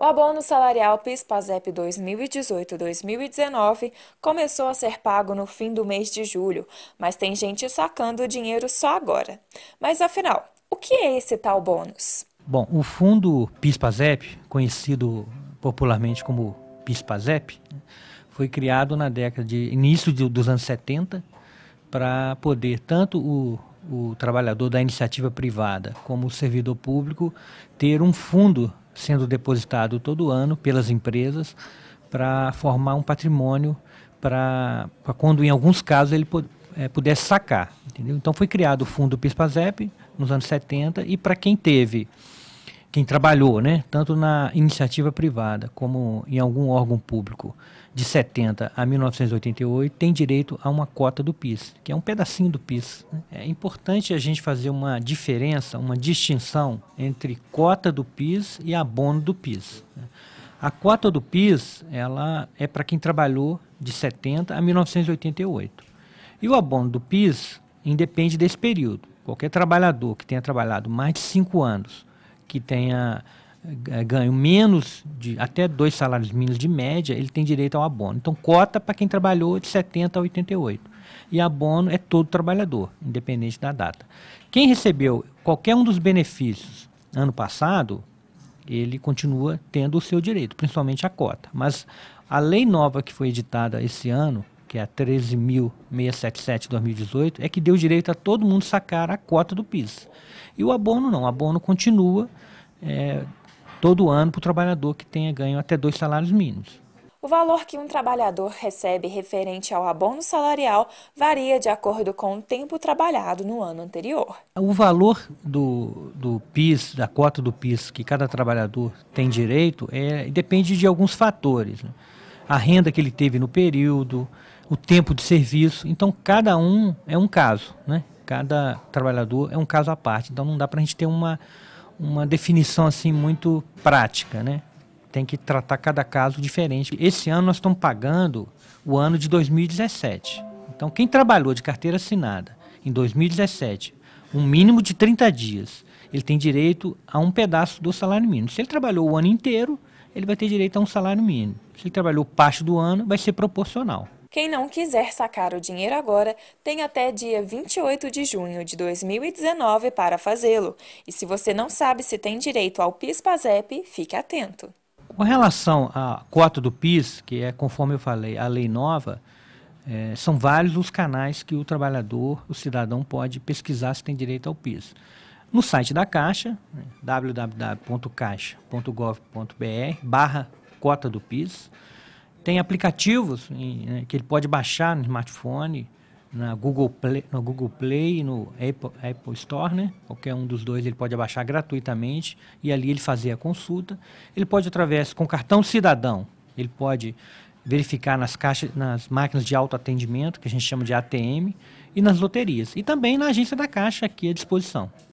O abono salarial PIS-PASEP 2018-2019 começou a ser pago no fim do mês de julho, mas tem gente sacando o dinheiro só agora. Mas afinal, o que é esse tal bônus? Bom, o fundo PIS-PASEP, conhecido popularmente como PIS-PASEP, foi criado na década de início dos anos 70 para poder tanto o o trabalhador da iniciativa privada como o servidor público ter um fundo sendo depositado todo ano pelas empresas para formar um patrimônio para quando, em alguns casos, ele é, pudesse sacar. Entendeu? Então foi criado o fundo PISPAZEP nos anos 70 e para quem teve quem trabalhou, né, tanto na iniciativa privada como em algum órgão público, de 70 a 1988, tem direito a uma cota do PIS, que é um pedacinho do PIS. Né. É importante a gente fazer uma diferença, uma distinção entre cota do PIS e abono do PIS. Né. A cota do PIS, ela é para quem trabalhou de 70 a 1988. E o abono do PIS independe desse período. Qualquer trabalhador que tenha trabalhado mais de cinco anos que tenha eh, ganho menos de até dois salários mínimos de média, ele tem direito ao abono. Então, cota para quem trabalhou de 70 a 88. E abono é todo trabalhador, independente da data. Quem recebeu qualquer um dos benefícios ano passado, ele continua tendo o seu direito, principalmente a cota. Mas a lei nova que foi editada esse ano, que é a 13.677-2018, é que deu direito a todo mundo sacar a cota do PIS. E o abono não, o abono continua é, todo ano para o trabalhador que tenha ganho até dois salários mínimos. O valor que um trabalhador recebe referente ao abono salarial varia de acordo com o tempo trabalhado no ano anterior. O valor do, do PIS, da cota do PIS que cada trabalhador tem direito, é, depende de alguns fatores. Né? A renda que ele teve no período, o tempo de serviço. Então, cada um é um caso, né? Cada trabalhador é um caso à parte. Então, não dá para a gente ter uma, uma definição assim muito prática, né? Tem que tratar cada caso diferente. Esse ano nós estamos pagando o ano de 2017. Então, quem trabalhou de carteira assinada em 2017, um mínimo de 30 dias, ele tem direito a um pedaço do salário mínimo. Se ele trabalhou o ano inteiro, ele vai ter direito a um salário mínimo. Se ele trabalhou parte do ano, vai ser proporcional. Quem não quiser sacar o dinheiro agora tem até dia 28 de junho de 2019 para fazê-lo. E se você não sabe se tem direito ao PIS-PASEP, fique atento. Com relação à cota do PIS, que é, conforme eu falei, a lei nova, é, são vários os canais que o trabalhador, o cidadão, pode pesquisar se tem direito ao PIS. No site da Caixa, né, www.caixa.gov.br, barra cota do PIS, tem aplicativos em, né, que ele pode baixar no smartphone, na Google Play, no Google Play, no Apple, Apple Store, né? Qualquer um dos dois ele pode baixar gratuitamente e ali ele fazer a consulta. Ele pode através com cartão cidadão, ele pode verificar nas caixas, nas máquinas de autoatendimento, que a gente chama de ATM, e nas loterias. E também na agência da Caixa aqui à disposição.